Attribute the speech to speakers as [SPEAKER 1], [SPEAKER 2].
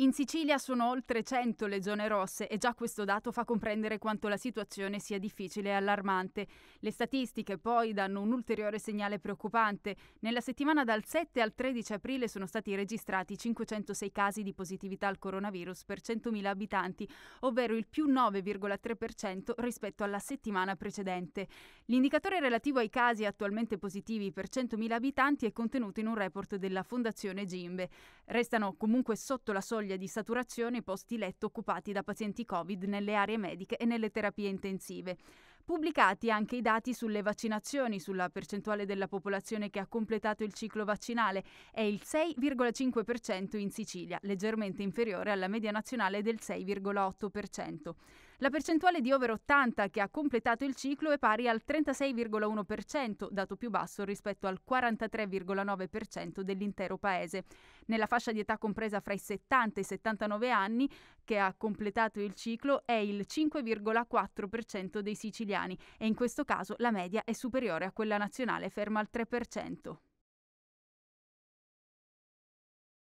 [SPEAKER 1] In Sicilia sono oltre 100 le zone rosse e già questo dato fa comprendere quanto la situazione sia difficile e allarmante. Le statistiche poi danno un ulteriore segnale preoccupante. Nella settimana dal 7 al 13 aprile sono stati registrati 506 casi di positività al coronavirus per 100.000 abitanti, ovvero il più 9,3% rispetto alla settimana precedente. L'indicatore relativo ai casi attualmente positivi per 100.000 abitanti è contenuto in un report della Fondazione Gimbe. Restano comunque sotto la soglia soglia di saturazione i posti letto occupati da pazienti Covid nelle aree mediche e nelle terapie intensive. Pubblicati anche i dati sulle vaccinazioni, sulla percentuale della popolazione che ha completato il ciclo vaccinale, è il 6,5% in Sicilia, leggermente inferiore alla media nazionale del 6,8%. La percentuale di over 80 che ha completato il ciclo è pari al 36,1%, dato più basso rispetto al 43,9% dell'intero paese. Nella fascia di età compresa fra i 70 e i 79 anni, che ha completato il ciclo, è il 5,4% dei siciliani e in questo caso la media è superiore a quella nazionale, ferma al 3%.